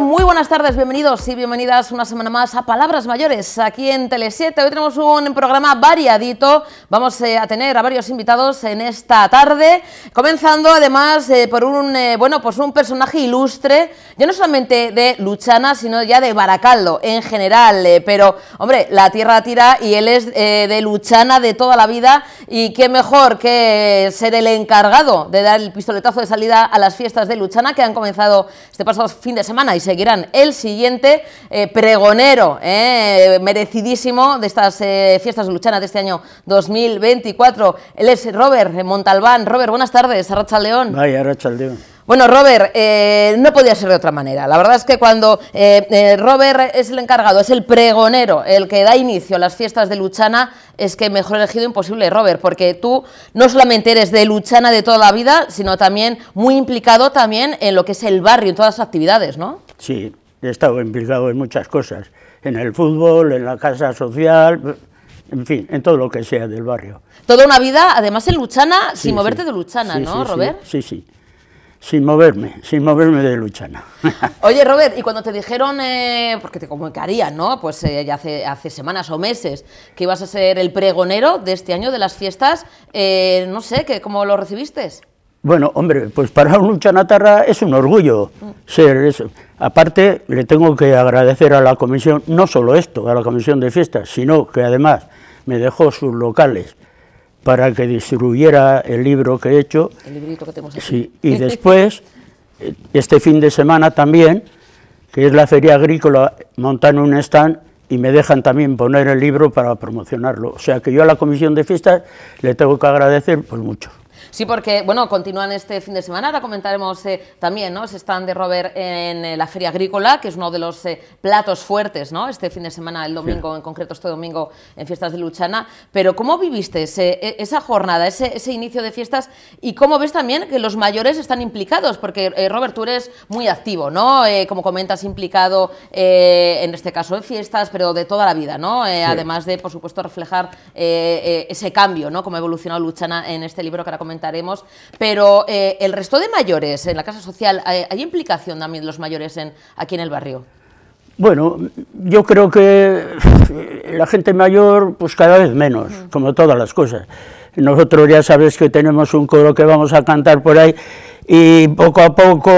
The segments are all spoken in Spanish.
muy buenas tardes, bienvenidos y bienvenidas una semana más a Palabras Mayores aquí en Tele7. Hoy tenemos un programa variadito, vamos eh, a tener a varios invitados en esta tarde, comenzando además eh, por un, eh, bueno, pues un personaje ilustre, ya no solamente de Luchana, sino ya de Baracaldo en general, pero hombre, la tierra tira y él es de Luchana de toda la vida y qué mejor que ser el encargado de dar el pistoletazo de salida a las fiestas de Luchana que han comenzado este pasado fin de semana y seguirán el siguiente eh, pregonero eh, merecidísimo de estas eh, fiestas luchanas de este año 2024. Él es Robert Montalbán. Robert, buenas tardes, Arracha León. Arracha León. Bueno, Robert, eh, no podía ser de otra manera. La verdad es que cuando eh, eh, Robert es el encargado, es el pregonero, el que da inicio a las fiestas de Luchana, es que mejor elegido imposible, Robert, porque tú no solamente eres de Luchana de toda la vida, sino también muy implicado también en lo que es el barrio, en todas las actividades, ¿no? Sí, he estado implicado en muchas cosas, en el fútbol, en la casa social, en fin, en todo lo que sea del barrio. Toda una vida, además en Luchana, sin moverte de Luchana, ¿no, Robert? sí, sí sin moverme, sin moverme de Luchana. Oye, Robert, y cuando te dijeron, eh, porque te comunicarían, ¿no? Pues eh, ya hace, semanas o meses que ibas a ser el pregonero de este año de las fiestas, eh, no sé, que, ¿cómo lo recibiste? Bueno, hombre, pues para un luchanatarra es un orgullo mm. ser eso. Aparte, le tengo que agradecer a la comisión, no solo esto, a la comisión de fiestas, sino que además me dejó sus locales para que distribuyera el libro que he hecho. El librito que tenemos Sí, y después, eh, este fin de semana también, que es la feria agrícola, montan un stand y me dejan también poner el libro para promocionarlo. O sea que yo a la comisión de fiestas le tengo que agradecer pues mucho. Sí, porque, bueno, continúan este fin de semana, ahora comentaremos eh, también, ¿no? Se están de Robert en eh, la Feria Agrícola, que es uno de los eh, platos fuertes, ¿no? Este fin de semana, el domingo, en concreto este domingo, en Fiestas de Luchana. Pero, ¿cómo viviste e, esa jornada, ese, inicio de fiestas? Y cómo ves también que los mayores están implicados, porque, Robert, tú eres muy activo, ¿no? como comentas, implicado, en este caso, en fiestas, pero de toda la vida, ¿no? Además de, por supuesto, reflejar ese cambio, ¿no? Cómo ha evolucionado Luchana en este libro que ahora comentamos pero eh, el resto de mayores en la Casa Social, eh, ¿hay implicación también de los mayores aquí en el barrio? Bueno, yo creo que la gente mayor, pues cada vez menos, como todas las cosas. Nosotros ya sabes que tenemos un coro que vamos a cantar por ahí y poco a poco,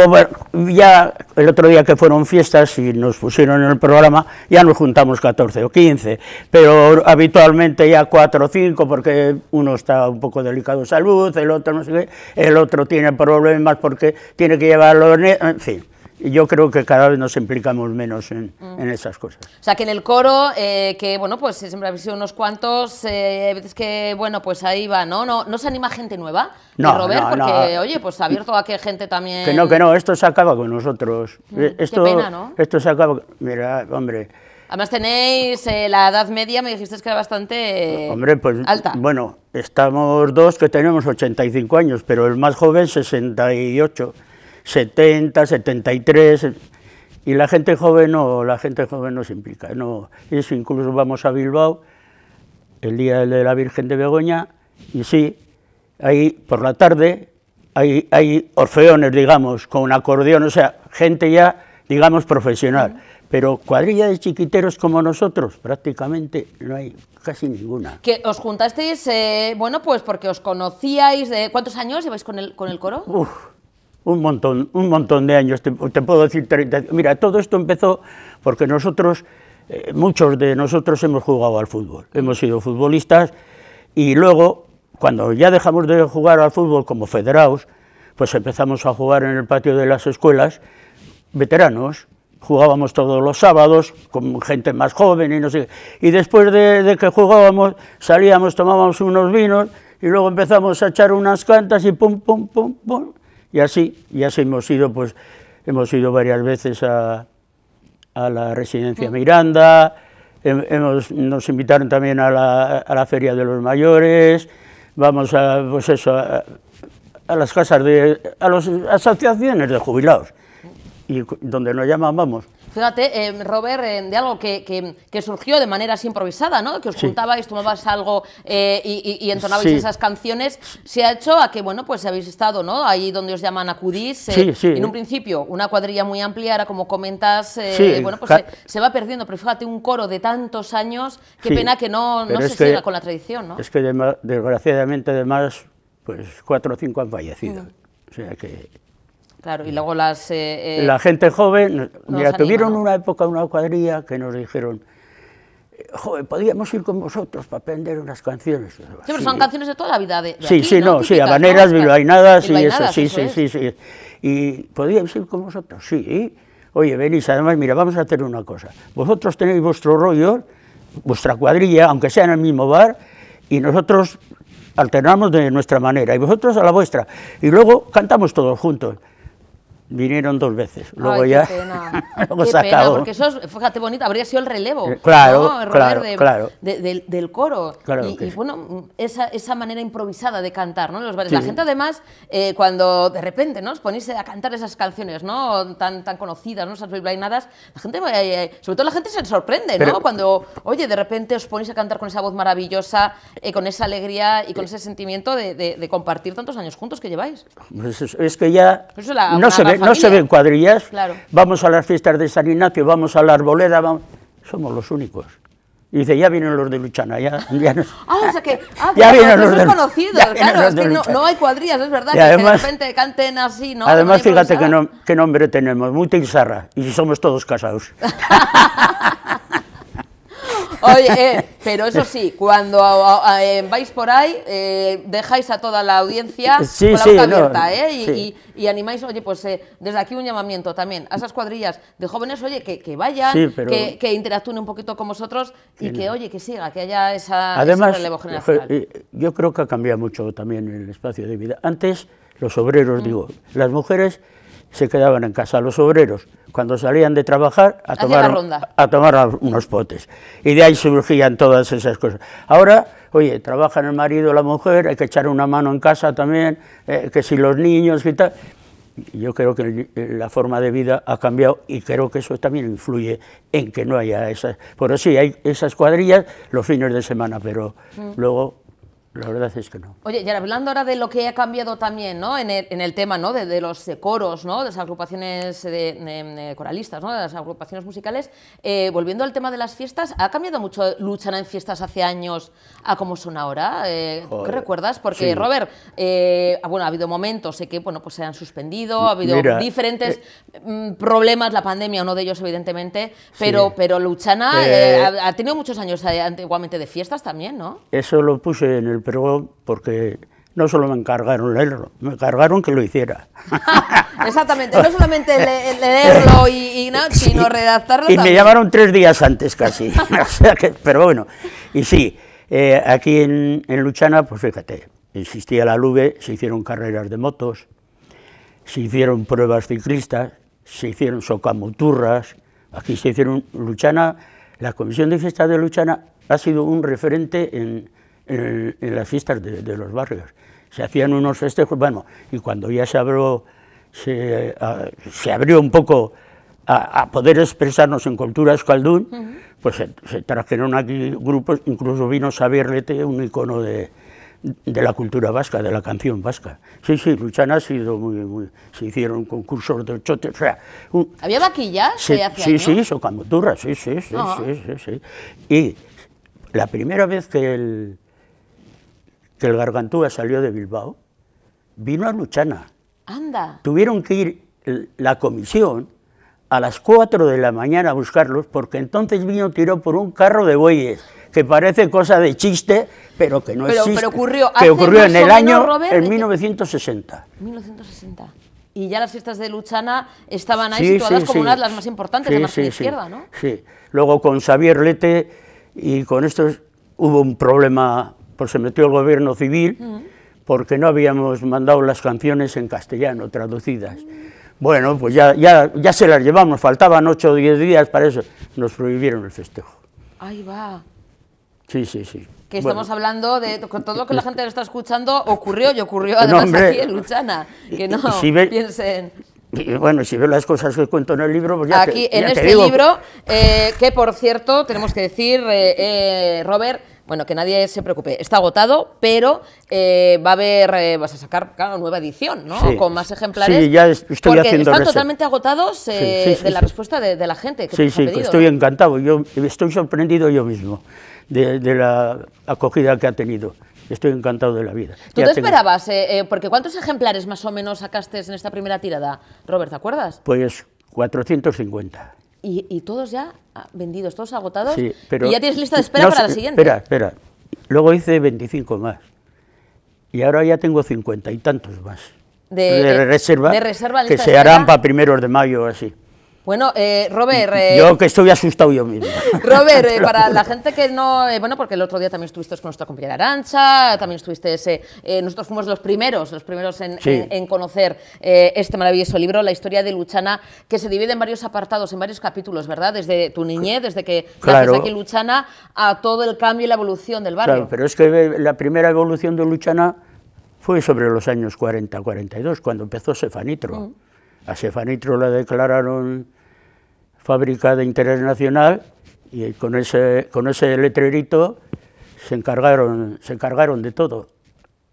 ya el otro día que fueron fiestas y nos pusieron en el programa, ya nos juntamos 14 o 15, pero habitualmente ya 4 o 5 porque uno está un poco delicado de salud, el otro no sé qué, el otro tiene problemas porque tiene que llevar llevarlo, en fin yo creo que cada vez nos implicamos menos en, mm. en esas cosas. O sea, que en el coro, eh, que bueno, pues siempre ha habido unos cuantos, eh, veces que, bueno, pues ahí va, ¿no? ¿No, no se anima gente nueva? No, Robert, porque, oye, pues abierto a que gente también... Que no, que no, esto se acaba con nosotros. Mm, esto, Qué pena, ¿no? Esto se acaba... Mira, hombre... Además tenéis eh, la edad media, me dijiste que era bastante Hombre, pues, alta. Bueno, estamos dos que tenemos 85 años, pero el más joven 68. 70, 73, y la gente joven no, la gente joven no se implica. No. Eso incluso vamos a Bilbao, el día de la Virgen de Begoña, y sí, ahí por la tarde hay, hay orfeones, digamos, con acordeón, o sea, gente ya, digamos, profesional. Pero cuadrilla de chiquiteros como nosotros, prácticamente no hay casi ninguna. Que os juntasteis, eh, bueno, pues porque os conocíais, de eh, ¿cuántos años lleváis con el, con el coro? un montón, un montón de años, te, puedo decir 30. Mira, todo esto empezó porque nosotros, eh, muchos de nosotros hemos jugado al fútbol, hemos sido futbolistas y luego, cuando ya dejamos de jugar al fútbol como federados, pues empezamos a jugar en el patio de las escuelas, veteranos, jugábamos todos los sábados con gente más joven y no sé Y después de, de, que jugábamos, salíamos, tomábamos unos vinos y luego empezamos a echar unas cantas y pum, pum, pum, pum. Y así, ya hemos ido, pues, hemos ido varias veces a, la residencia mm. Miranda, nos invitaron también a la, Feria de los Mayores, vamos a, pues eso, a, a las casas de, a las asociaciones de jubilados, y donde nos llaman vamos. Fíjate, eh, Robert, eh, de algo que, que, surgió de manera así improvisada, ¿no? Que os juntabais, tomabais algo eh, y, entonabais esas canciones, se ha hecho a que, bueno, pues habéis estado, ¿no? Ahí donde os llaman acudís. Sí, en un principio, una cuadrilla muy amplia, era como comentas, bueno, pues se, va perdiendo, pero fíjate, un coro de tantos años, qué pena que no, se siga con la tradición, ¿no? Es que desgraciadamente, además, pues cuatro o cinco han fallecido. Mm. O sea que y luego las... Eh, eh, la gente joven, mira, tuvieron una época, una cuadrilla, que nos dijeron, joven, podíamos ir con vosotros para aprender unas canciones. Sí, pero son canciones de toda la vida. De, sí, sí, no, sí, habaneras, ¿no? y sí, sí, sí, sí. Y podíamos ir con vosotros, sí. Oye, venís, además, mira, vamos a hacer una cosa. Vosotros tenéis vuestro rollo, vuestra cuadrilla, aunque sea en el mismo bar, y nosotros alternamos de nuestra manera, y vosotros a la vuestra. Y luego cantamos todos juntos vinieron dos veces. Luego ya. Pena. pena, porque eso, fíjate, bonito, habría sido el relevo. Claro, el claro, del coro. y, bueno, esa, esa, manera improvisada de cantar, ¿no? Los bares. La gente, además, eh, cuando de repente, ¿no? Os ponéis a cantar esas canciones, ¿no? Tan, tan conocidas, ¿no? Esas bailainadas la gente, eh, eh, sobre todo la gente se sorprende, cuando, oye, de repente os ponéis a cantar con esa voz maravillosa, con esa alegría y con ese sentimiento de, compartir tantos años juntos que lleváis. Pues es, que ya. no se ve no se ven cuadrillas, vamos a las fiestas de San Ignacio, vamos a la arboleda, somos los únicos. Y dice, ya vienen los de Luchana, ya, Ah, o sea que, ah, pues pues ya vienen los de, conocidos, claro, es que no, hay cuadrillas, es verdad, que, de repente canten así, ¿no? Además, fíjate qué, nombre tenemos, muy Sarra. y somos todos casados. Oye, eh, pero eso sí, cuando eh, vais por ahí, eh, dejáis a toda la audiencia con la boca abierta, ¿eh? Y, animáis, oye, pues desde aquí un llamamiento también a esas cuadrillas de jóvenes, oye, que, vayan, que, interactúen un poquito con vosotros y que, oye, que siga, que haya esa, Además, ese relevo generacional. Yo creo que ha cambiado mucho también el espacio de vida. Antes, los obreros, mm. digo, las mujeres se quedaban en casa los obreros cuando salían de trabajar a tomar, a tomar unos potes. Y de ahí surgían todas esas cosas. Ahora, oye, trabajan el marido, la mujer, hay que echar una mano en casa también, eh, que si los niños y tal. Yo creo que eh, la forma de vida ha cambiado y creo que eso también influye en que no haya esas... Por eso sí, hay esas cuadrillas los fines de semana, pero mm. luego la verdad es que no. Oye, y hablando ahora de lo que ha cambiado también, ¿no? En el, en el tema, ¿no? De, los eh, coros, ¿no? De las agrupaciones de, coralistas, ¿no? De las agrupaciones musicales. Eh, volviendo al tema de las fiestas, ¿ha cambiado mucho Luchana en fiestas hace años a cómo son ahora? Eh, ¿Qué recuerdas? Porque, Robert, ah, bueno, ha habido momentos, sé que, bueno, pues se han suspendido, ha habido diferentes mm, problemas, la pandemia, uno de ellos, evidentemente, pero, pero Luchana ha, ha, tenido muchos años antiguamente de fiestas también, ¿no? Eso lo puse en el pero porque no solo me encargaron leerlo, me encargaron que lo hiciera. Exactamente, no solamente leerlo y, y sino redactarlo. Y me llamaron tres días antes casi, pero bueno, y sí, eh, aquí en, Luchana, pues fíjate, existía la Lube, se hicieron carreras de motos, se hicieron pruebas ciclistas, se hicieron socamoturras, aquí se hicieron Luchana, la Comisión de Fiestas de Luchana ha sido un referente en eh, en, las fiestas de, los barrios. Se hacían unos festejos, bueno, y cuando ya se abrió, se, ah, abrió un poco a, poder expresarnos en cultura escaldún, pues se, trajeron aquí grupos, incluso vino Xavier un icono de, de la cultura vasca, de la canción vasca. Sí, sí, Luchana ha sido muy, muy se hicieron concursos de chote, o sea... ¿Había vaquillas? Sí, sí, sí, sí, sí, ah. sí, sí, sí, sí, Y la primera vez que el, que el Gargantúa salió de Bilbao, vino a Luchana. Anda. Tuvieron que ir la comisión a las 4 de la mañana a buscarlos, porque entonces vino tiró por un carro de bueyes, que parece cosa de chiste, pero que no pero, existe. Pero ocurrió, que ocurrió en el año, en 1960. 1960. Y ya las fiestas de Luchana estaban ahí todas situadas como las más importantes de la izquierda, ¿no? Sí. Luego con Xavier Lete y con estos hubo un problema pues se metió el gobierno civil porque no habíamos mandado las canciones en castellano traducidas. Bueno, pues ya, ya, ya se las llevamos, faltaban ocho o diez días para eso. Nos prohibieron el festejo. Ahí va. Sí, sí, sí. Que estamos hablando de todo lo que la gente está escuchando ocurrió y ocurrió además aquí en Luchana. Que no si ve, piensen. bueno, si ves las cosas que cuento en el libro, pues ya Aquí, en este libro, eh, que por cierto, tenemos que decir, eh, eh, Robert, bueno, que nadie se preocupe, está agotado, pero eh, va a haber, eh, vas a sacar claro, nueva edición, ¿no? Con más ejemplares. Sí, ya estoy porque haciendo están totalmente agotados eh, de la respuesta de, la gente. sí, sí, estoy encantado, yo estoy sorprendido yo mismo de, la acogida que ha tenido. Estoy encantado de la vida. ¿Tú te esperabas? porque ¿cuántos ejemplares más o menos sacaste en esta primera tirada, Robert? ¿Te acuerdas? Pues 450 y, todos ya ah, vendidos, todos agotados, y ya tienes lista de espera para la siguiente. Espera, espera. Luego hice 25 más. Y ahora ya tengo 50 y tantos más. De, eh, reserva, de reserva que se harán para primeros de mayo así. Bueno, eh, Robert... Eh, yo que estoy asustado yo mismo. Robert, eh, para la gente que no... bueno, porque el otro día también estuviste con nuestra compañera Arancha, también estuviste... Ese, nosotros fuimos los primeros, los primeros en, conocer este maravilloso libro, La historia de Luchana, que se divide en varios apartados, en varios capítulos, ¿verdad? Desde tu niñez, desde que claro. aquí Luchana, a todo el cambio y la evolución del barrio. Claro, pero es que la primera evolución de Luchana fue sobre los años 40-42, cuando empezó Sefanitro. Mm. A Sefanitro la declararon fábrica de interés nacional y con ese, con ese letrerito se encargaron, se de todo.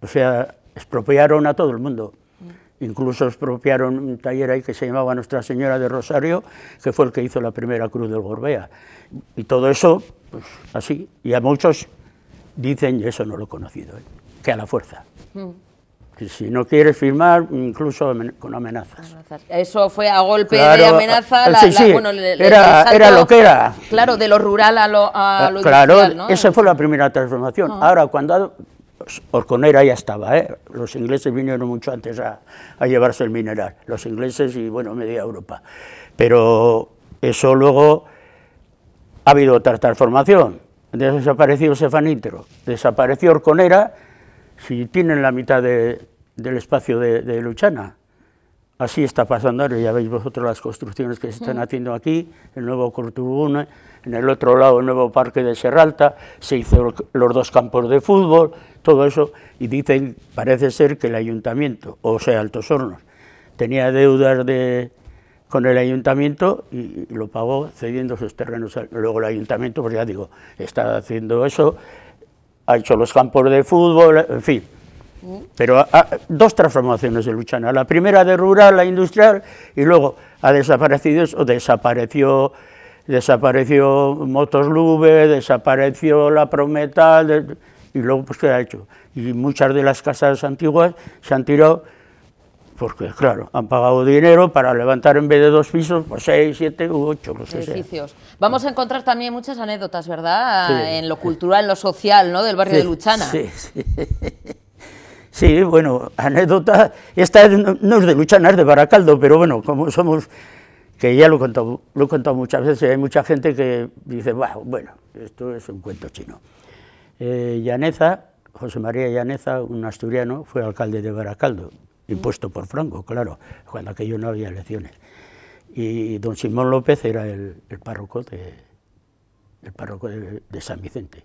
O sea, expropiaron a todo el mundo. Mm. Incluso expropiaron un taller ahí que se llamaba Nuestra Señora de Rosario, que fue el que hizo la primera cruz del Gorbea. Y todo eso, pues así. Y a muchos dicen, y eso no lo he conocido, ¿eh? que a la fuerza. Mm que si no quiere firmar, incluso con amenazas. Eso fue a golpe de amenaza. Ah, sí, sí, era, lo que era. Claro, de lo rural a lo, a ah, Claro, ¿no? esa fue la primera transformación. Ah. Ahora, cuando Orconera ya estaba, ¿eh? los ingleses vinieron mucho antes a, llevarse el mineral, los ingleses y, bueno, media Europa. Pero eso luego ha habido otra transformación. Desapareció Sefanitro, desapareció Orconera si tienen la mitad del espacio de, Luchana. Así está pasando ahora, ya veis vosotros las construcciones que se están mm. haciendo aquí, el nuevo Cortubuna, en el otro lado el nuevo parque de Serralta, se hizo los dos campos de fútbol, todo eso, y dicen, parece ser que el ayuntamiento, o sea, Altos Hornos, tenía deudas con el ayuntamiento y lo pagó cediendo sus terrenos. Luego el ayuntamiento, pues ya digo, está haciendo eso, ha hecho los campos de fútbol, en fin. Mm. Pero dos transformaciones de Luchana, la primera de rural la industrial y luego ha desaparecido, eso, desapareció, desapareció desapareció La Prometal, y luego pues ¿qué ha hecho? Y muchas de las casas antiguas se han tirado porque claro, han pagado dinero para levantar en vez de dos pisos, pues seis, siete u ocho, no edificios. Vamos a encontrar también muchas anécdotas, ¿verdad? En lo cultural, en lo social, ¿no? Del barrio de Luchana. Sí, sí. sí, bueno, anécdota, esta no es de Luchana, es de Baracaldo, pero bueno, como somos, que ya lo he contado, lo he muchas veces, hay mucha gente que dice, bueno, esto es un cuento chino. Eh, Llaneza, José María Llaneza, un asturiano, fue alcalde de Baracaldo, impuesto por Franco, claro, cuando aquello no había elecciones. Y don Simón López era el, párroco, de, el de, San Vicente,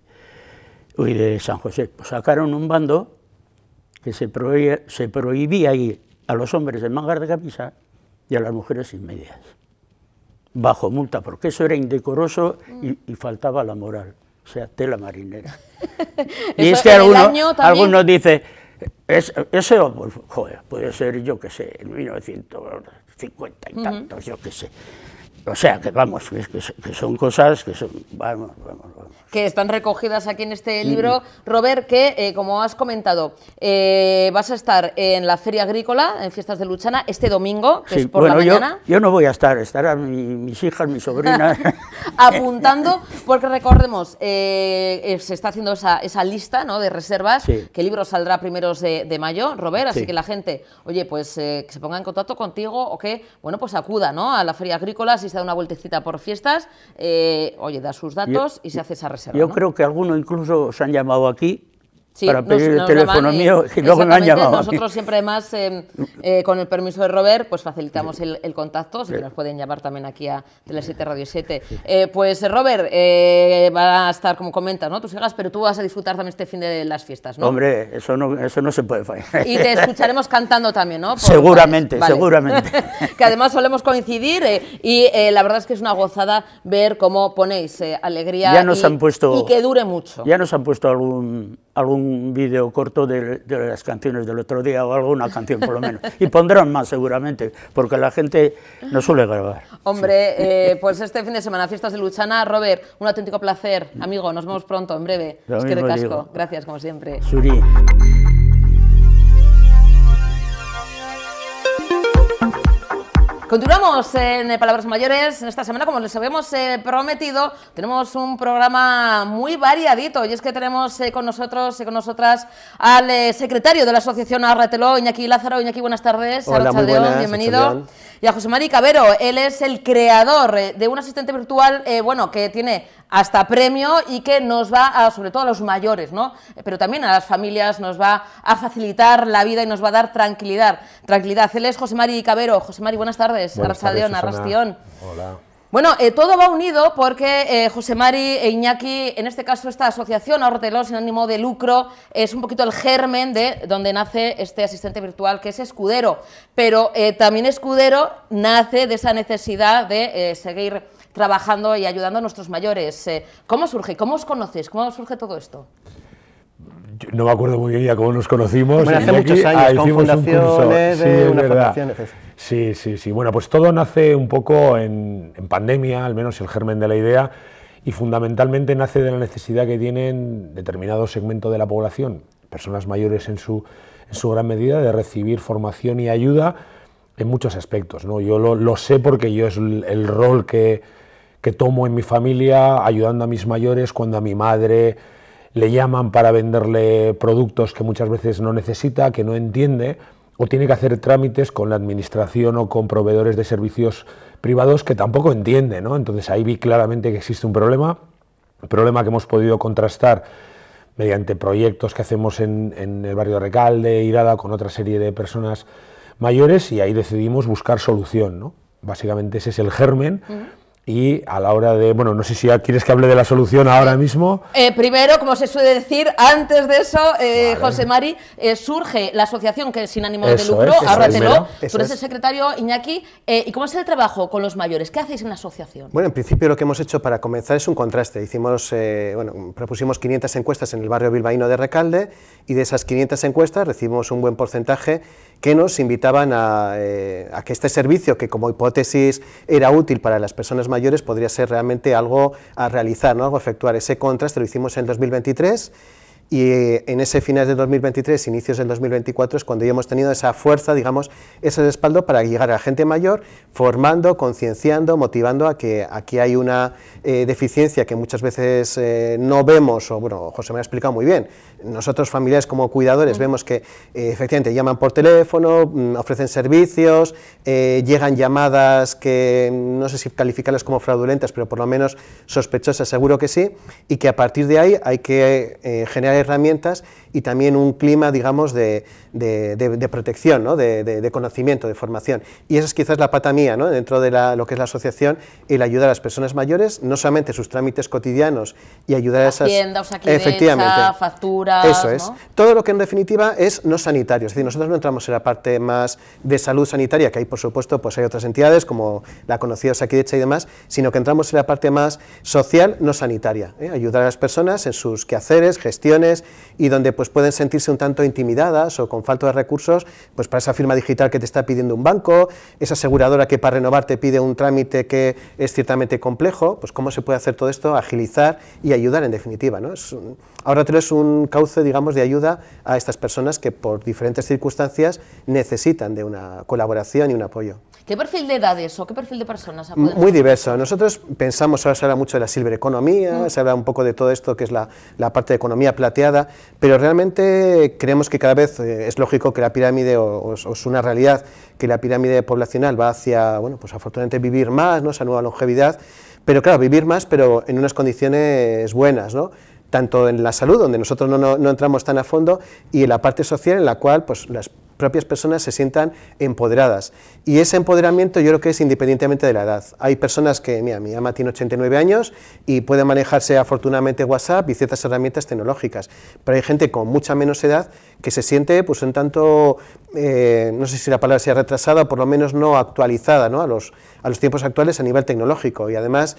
y de San José. Pues sacaron un bando que se prohibía, se prohibía ir a los hombres en mangas de camisa y a las mujeres sin medias, bajo multa, porque eso era indecoroso y, faltaba la moral, o sea, tela marinera. y es que algunos, algunos dicen ese joder, puede ser, yo qué sé, en 1950 y tantos, yo qué sé. O sea, que vamos, que, son cosas que son... Vamos, vamos, Que están recogidas aquí en este libro. Robert, que eh, como has comentado, eh, vas a estar en la Feria Agrícola, en Fiestas de Luchana, este domingo, que es por la mañana. Yo, no voy a estar, estarán mis hijas, mis sobrinas... Apuntando, porque recordemos, eh, se está haciendo esa, lista ¿no? de reservas, que el libro saldrá primeros de, mayo, Robert, así que la gente, oye, pues que se ponga en contacto contigo o que, bueno, pues acuda ¿no? a la Feria Agrícola, si se da una vueltecita por fiestas, eh, oye, da sus datos y se hace esa reserva. Yo creo que algunos incluso se han llamado aquí para pedir el teléfono mío luego han llamado. Nosotros siempre además, em, eh, con el permiso de Robert, pues facilitamos el, contacto, así nos pueden llamar también aquí a Tele 7 Radio 7. Eh, pues Robert, eh, va a estar, como comentas, ¿no? Tus hijas, pero tú vas a disfrutar también este fin de las fiestas, ¿no? Hombre, eso no, eso no se puede fallar. Y te escucharemos cantando también, ¿no? seguramente, seguramente. que además solemos coincidir y la verdad es que es una gozada ver cómo ponéis alegría y, y que dure mucho. Ya nos han puesto algún, algún un vídeo corto de, las canciones del otro día o alguna canción por lo menos. Y pondrán más seguramente, porque la gente no suele grabar. Hombre, eh, pues este fin de semana, fiestas de Luchana. Robert, un auténtico placer. Amigo, nos vemos pronto, en breve. que de casco. Gracias, como siempre. Continuamos en eh, Palabras Mayores. En Esta semana, como les habíamos eh, prometido, tenemos un programa muy variadito y es que tenemos eh, con nosotros con nosotras al secretario de la asociación Arrateló, Iñaki Lázaro. Iñaki, buenas tardes. Hola, muy buenas, bienvenido. Y a José María Cabero, él es el creador eh, de un asistente virtual, eh, bueno, que tiene hasta premio y que nos va, a, sobre todo a los mayores, ¿no? pero también a las familias, nos va a facilitar la vida y nos va a dar tranquilidad. tranquilidad. Él es José Mari Cabero. José Mari, buenas tardes. Buenas Arrasadeón, Arrastión. Hola. Bueno, eh, todo va unido porque eh, José Mari e Iñaki, en este caso esta asociación los sin ánimo de lucro, es un poquito el germen de donde nace este asistente virtual que es Escudero. Pero eh, también Escudero nace de esa necesidad de seguir trabajando y ayudando a nuestros mayores. ¿Cómo surge? ¿Cómo os conocéis? ¿Cómo surge todo esto? no me acuerdo muy bien ya cómo nos conocimos. hace muchos años, ah, con fundaciones, de, una Sí, sí, sí. Bueno, pues todo nace un poco en, pandemia, al menos el germen de la idea, y fundamentalmente nace de la necesidad que tienen determinado segmento de la población, personas mayores en su, gran medida, de recibir formación y ayuda en muchos aspectos. ¿no? Yo lo, sé porque yo es el, rol que, tomo en mi familia, ayudando a mis mayores cuando a mi madre le llaman para venderle productos que muchas veces no necesita, que no entiende o tiene que hacer trámites con la administración o con proveedores de servicios privados que tampoco entiende, ¿no? Entonces ahí vi claramente que existe un problema, un problema que hemos podido contrastar mediante proyectos que hacemos en, el barrio de Recalde, Irada, con otra serie de personas mayores y ahí decidimos buscar solución, ¿no? Básicamente ese es el germen y a la hora de, bueno, no sé si quieres que hable de la solución ahora mismo. Eh, primero, como se suele decir, antes de eso, eh, José Mari, eh, surge la asociación que es sin ánimo de lucro, es, tú eres el secretario Iñaki, ¿y cómo es el trabajo con los mayores? ¿Qué hacéis en la asociación? Bueno, en principio lo que hemos hecho para comenzar es un contraste, hicimos, bueno, propusimos 500 encuestas en el barrio bilbaíno de Recalde y de esas 500 encuestas recibimos un buen porcentaje que nos invitaban eh, a, que este servicio, que como hipótesis era útil para las personas mayores, podría ser realmente algo a realizar, ¿no? algo a efectuar. Ese contraste lo hicimos en 2023 y eh, en ese final de 2023, inicios del 2024, es cuando ya hemos tenido esa fuerza, digamos, ese respaldo para llegar a la gente mayor, formando, concienciando, motivando a que aquí hay una eh, deficiencia que muchas veces no vemos, o bueno, José me ha explicado muy bien, nosotros familiares como cuidadores vemos que eh, efectivamente llaman por teléfono, mm, ofrecen servicios, eh, llegan llamadas que mm, no sé si calificarlas como fraudulentas, pero por lo menos sospechosas seguro que sí, y que a partir de ahí hay que eh, generar herramientas y también un clima, digamos, de, de, protección, ¿no? de, conocimiento, de formación. Y esa es quizás la pata mía, ¿no? dentro de lo que es la asociación, el ayudar a las personas mayores, no solamente sus trámites cotidianos y ayudar a esas... efectivamente, ah, facturas... Eso es. Todo lo que en definitiva es no sanitario, es decir, nosotros no entramos en la parte más de salud sanitaria, que hay por supuesto, pues hay otras entidades como la conocida aquí y demás, sino que entramos en la parte más social, no sanitaria, ¿eh? ayudar a las personas en sus quehaceres, gestiones y donde pues pueden sentirse un tanto intimidadas o con falta de recursos pues para esa firma digital que te está pidiendo un banco, esa aseguradora que para renovar te pide un trámite que es ciertamente complejo, pues cómo se puede hacer todo esto, agilizar y ayudar en definitiva. ¿no? Es ahora es un cauce digamos, de ayuda a estas personas que por diferentes circunstancias necesitan de una colaboración y un apoyo. ¿Qué perfil de edades o qué perfil de personas? Muy diverso. Nosotros pensamos, ahora se habla mucho de la silver mm. se habla un poco de todo esto que es la, parte de economía plateada, pero realmente creemos que cada vez eh, es lógico que la pirámide, o, es una realidad, que la pirámide poblacional va hacia, bueno, pues afortunadamente vivir más, ¿no? esa nueva longevidad, pero claro, vivir más, pero en unas condiciones buenas, ¿no? tanto en la salud, donde nosotros no, no, entramos tan a fondo, y en la parte social, en la cual pues, las propias personas se sientan empoderadas. Y ese empoderamiento yo creo que es independientemente de la edad. Hay personas que, mira, mi ama tiene 89 años y puede manejarse afortunadamente WhatsApp y ciertas herramientas tecnológicas, pero hay gente con mucha menos edad que se siente pues un tanto, eh, no sé si la palabra sea retrasada, o por lo menos no actualizada ¿no? A, los, a los tiempos actuales a nivel tecnológico. Y además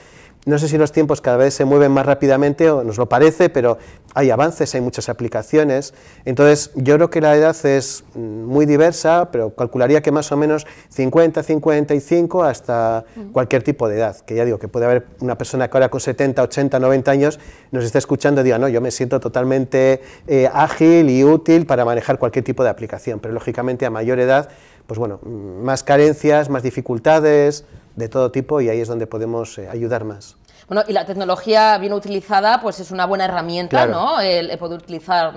no sé si los tiempos cada vez se mueven más rápidamente o nos lo parece, pero hay avances, hay muchas aplicaciones. Entonces, yo creo que la edad es mm, muy diversa, pero calcularía que más o menos 50, 55 hasta cualquier tipo de edad. Que ya digo, que puede haber una persona que ahora con 70, 80, 90 años nos está escuchando y diga, no, yo me siento totalmente eh, ágil y útil para manejar cualquier tipo de aplicación. Pero lógicamente a mayor edad, pues bueno, mm, más carencias, más dificultades, de todo tipo y ahí es donde podemos eh, ayudar más. Bueno, y la tecnología bien utilizada, pues es una buena herramienta, ¿no? El, poder utilizar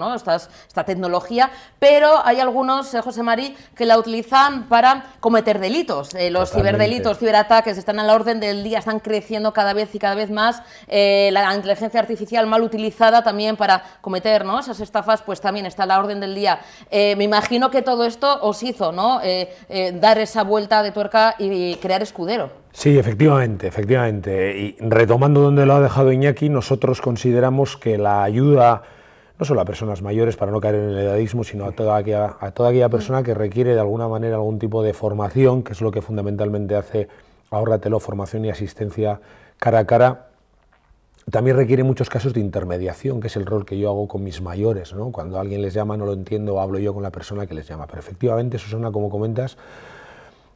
esta tecnología, pero hay algunos, eh, José María, que la utilizan para cometer delitos. Eh, los ciberdelitos, ciberataques están a la orden del día, están creciendo cada vez y cada vez más. Eh, la inteligencia artificial mal utilizada también para cometer ¿no? esas estafas, pues también está a la orden del día. me imagino que todo esto os hizo, ¿no? dar esa vuelta de tuerca y crear escudero. Sí, efectivamente, efectivamente. Y retomando donde lo ha dejado Iñaki, nosotros consideramos que la ayuda, no solo a personas mayores para no caer en el edadismo, sino a toda aquella, persona que requiere de alguna manera algún tipo de formación, que es lo que fundamentalmente hace Ahorratelo, formación y asistencia cara a cara, también requiere muchos casos de intermediación, que es el rol que yo hago con mis mayores. ¿no? Cuando alguien les llama, no lo entiendo, hablo yo con la persona que les llama. Pero efectivamente, eso una, como comentas,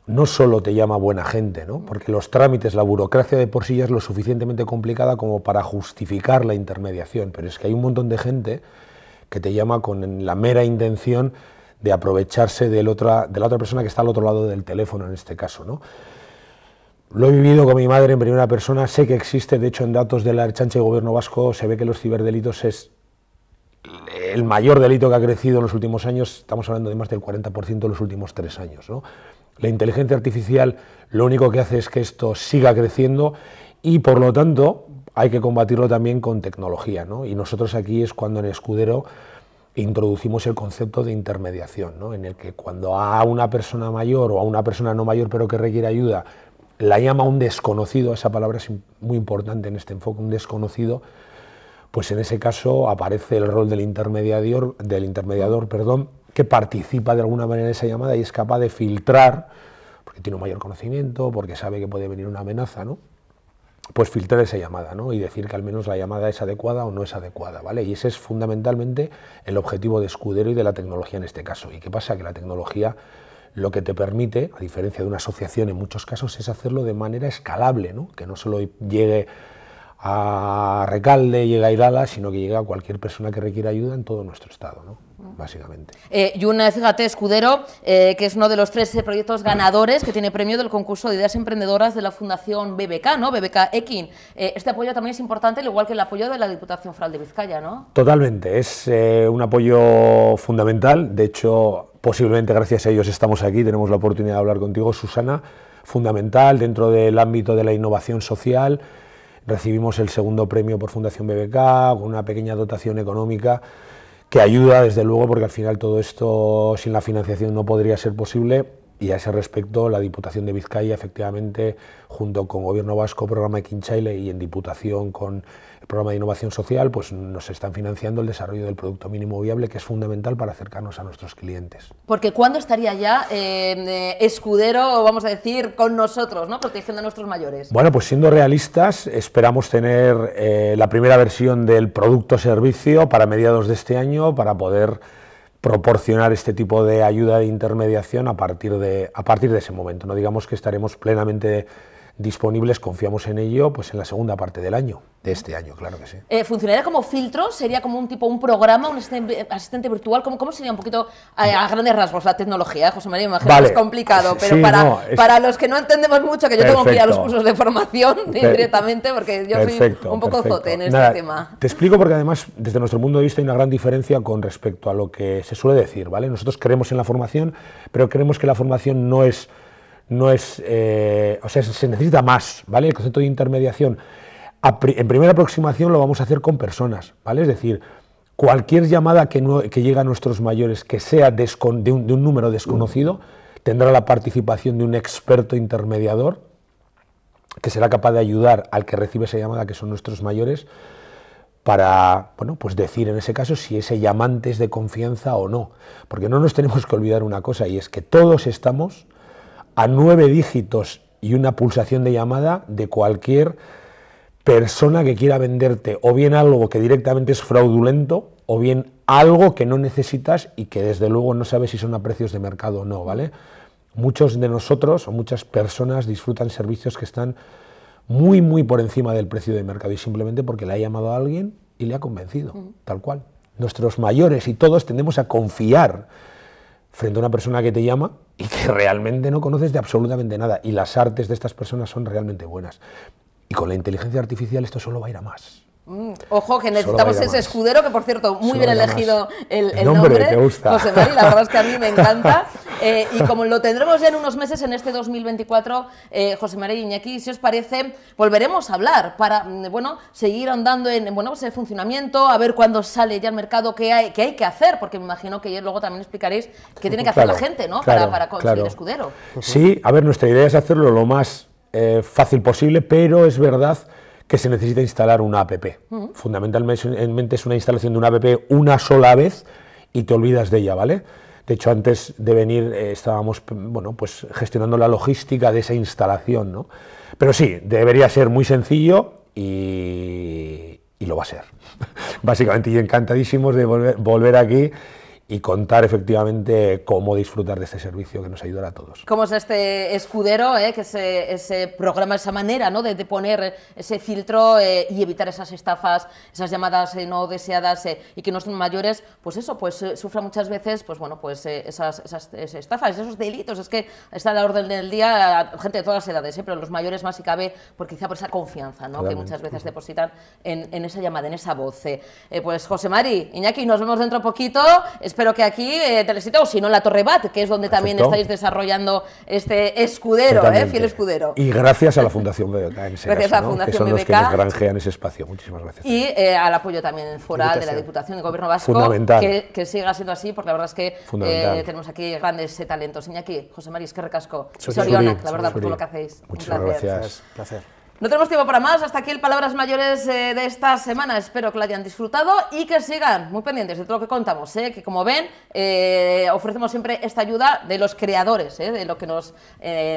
no solo te llama buena gente, ¿no? porque los trámites, la burocracia de por sí ya es lo suficientemente complicada como para justificar la intermediación, pero es que hay un montón de gente que te llama con la mera intención de aprovecharse otra, de la otra persona que está al otro lado del teléfono en este caso. ¿no? Lo he vivido con mi madre en primera persona, sé que existe, de hecho en datos de la chanche de Gobierno Vasco se ve que los ciberdelitos es el mayor delito que ha crecido en los últimos años, estamos hablando de más del 40% en los últimos tres años. La inteligencia artificial lo único que hace es que esto siga creciendo y por lo tanto hay que combatirlo también con tecnología. Y nosotros aquí es cuando en Escudero introducimos el concepto de intermediación, en el que cuando a una persona mayor o a una persona no mayor pero que requiere ayuda, la llama un desconocido, esa palabra es muy importante en este enfoque, un desconocido, pues en ese caso aparece el rol del intermediador, del intermediador perdón, que participa de alguna manera en esa llamada y es capaz de filtrar, porque tiene un mayor conocimiento, porque sabe que puede venir una amenaza, ¿no? pues filtrar esa llamada ¿no? y decir que al menos la llamada es adecuada o no es adecuada. ¿vale? Y ese es fundamentalmente el objetivo de Escudero y de la tecnología en este caso. ¿Y qué pasa? Que la tecnología lo que te permite, a diferencia de una asociación en muchos casos, es hacerlo de manera escalable, ¿no? que no solo llegue a Recalde y a Irala, sino que llega a cualquier persona que requiera ayuda en todo nuestro estado, básicamente. Eh, y una, fíjate, Escudero, eh, que es uno de los tres eh, proyectos ganadores que tiene premio del concurso de ideas emprendedoras de la Fundación BBK, ¿no? BBK Ekin. este apoyo también es importante, al igual que el apoyo de la Diputación Foral de Vizcaya, ¿no? Totalmente, es un apoyo fundamental. De hecho, posiblemente gracias a ellos estamos aquí, tenemos la oportunidad de hablar contigo, Susana. Fundamental dentro del ámbito de la innovación social recibimos el segundo premio por Fundación BBK, con una pequeña dotación económica que ayuda, desde luego, porque al final todo esto sin la financiación no podría ser posible. Y a ese respecto, la Diputación de Vizcaya, efectivamente, junto con Gobierno Vasco, Programa de Quinchaile y en Diputación con programa de innovación social, pues nos están financiando el desarrollo del producto mínimo viable, que es fundamental para acercarnos a nuestros clientes. Porque ¿cuándo estaría ya eh, eh, escudero, vamos a decir, con nosotros, ¿no? protegiendo a nuestros mayores? Bueno, pues siendo realistas, esperamos tener eh, la primera versión del producto-servicio para mediados de este año, para poder proporcionar este tipo de ayuda de intermediación a partir de, a partir de ese momento. No digamos que estaremos plenamente disponibles, confiamos en ello, pues en la segunda parte del año, de este año, claro que sí. Eh, ¿Funcionaría como filtro? ¿Sería como un tipo, un programa, un asistente, virtual? ¿Cómo, sería un poquito, a, grandes rasgos, la tecnología? José María, me imagino que es complicado, pero para, para los que no entendemos mucho, que yo tengo que ir a los cursos de formación directamente, porque yo soy un poco zote en este tema. Te explico porque además, desde nuestro punto de vista, hay una gran diferencia con respecto a lo que se suele decir, ¿vale? Nosotros creemos en la formación, pero creemos que la formación no es no es, eh, o sea, se necesita más, ¿vale? El concepto de intermediación. En primera aproximación lo vamos a hacer con personas, ¿vale? Es decir, cualquier llamada que, llegue a nuestros mayores que sea de un, de un, número desconocido, tendrá la participación de un experto intermediador que será capaz de ayudar al que recibe esa llamada, que son nuestros mayores, para bueno, pues decir en ese caso si ese llamante es de confianza o no. Porque no nos tenemos que olvidar una cosa, y es que todos estamos a nueve dígitos y una pulsación de llamada de cualquier persona que quiera venderte o bien algo que directamente es fraudulento o bien algo que no necesitas y que desde luego no sabes si son a precios de mercado o no, ¿vale? Muchos de nosotros o muchas personas disfrutan servicios que están muy, muy por encima del precio de mercado y simplemente porque le ha llamado a alguien y le ha convencido, tal cual. Nuestros mayores y todos tendemos a confiar frente a una persona que te llama y que realmente no conoces de absolutamente nada. Y las artes de estas personas son realmente buenas. Y con la inteligencia artificial esto solo va a ir a más. Mm, ojo, que necesitamos ese escudero, que por cierto, muy bien elegido el, nombre, gusta. José María, la verdad es que a mí me encanta. Eh, y como lo tendremos ya en unos meses, en este 2024, eh, José María Iñaki, si os parece, volveremos a hablar para, mm, bueno, seguir andando en, bueno, pues el funcionamiento, a ver cuándo sale ya el mercado, qué hay, hay que hacer, porque me imagino que luego también explicaréis qué tiene que hacer la gente, ¿no? para, conseguir el escudero. Sí, a ver, nuestra idea es hacerlo lo más eh, fácil posible, pero es verdad que se necesita instalar una app. Fundamentalmente es una instalación de una app una sola vez y te olvidas de ella, ¿vale? De hecho, antes de venir eh, estábamos bueno, pues, gestionando la logística de esa instalación, ¿no? Pero sí, debería ser muy sencillo y, lo va a ser. Básicamente, y encantadísimos de volver, volver aquí y contar efectivamente cómo disfrutar de este servicio que nos ayudará a todos. ¿Cómo es este escudero, eh, que ese, programa, esa manera ¿no? de, poner ese filtro eh, y evitar esas estafas, esas llamadas eh, no deseadas eh, y que no son mayores, pues eso, pues sufra muchas veces pues bueno, pues esas, estafas, esos delitos, es que está a la orden del día gente de todas las edades, pero los mayores más si cabe, porque quizá por esa confianza ¿no? que muchas veces depositan en, esa llamada, en esa voz. pues José Mari, Iñaki, nos vemos dentro poquito espero que aquí, eh, Telesita, o si no, la Torre Bat, que es donde también estáis desarrollando este escudero, eh, fiel escudero. Y gracias a la Fundación BBK, gracias a la Fundación que son los que nos granjean ese espacio. Muchísimas gracias. Y eh, al apoyo también foral de la Diputación y Gobierno Vasco, Fundamental. Que, siga siendo así, porque la verdad es que eh, tenemos aquí grandes talentos. Iñaki, José María, es que recasco. Sorionak, la verdad, por todo lo que hacéis. muchas gracias. placer. No tenemos tiempo para más, hasta aquí el Palabras Mayores eh, de esta semana. Espero que la hayan disfrutado y que sigan muy pendientes de todo lo que contamos, eh, que como ven, eh, ofrecemos siempre esta ayuda de los creadores, de lo que nos,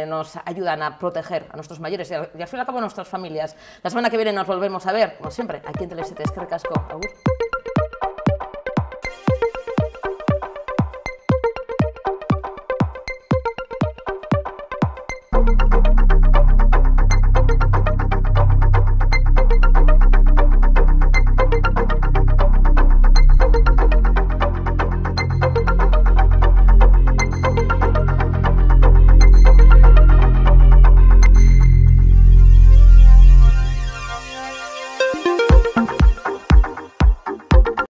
nos ayudan a proteger a nuestros mayores y, al, fin y al cabo a nuestras familias. La semana que viene nos volvemos a ver, como siempre, aquí en Televiste, es que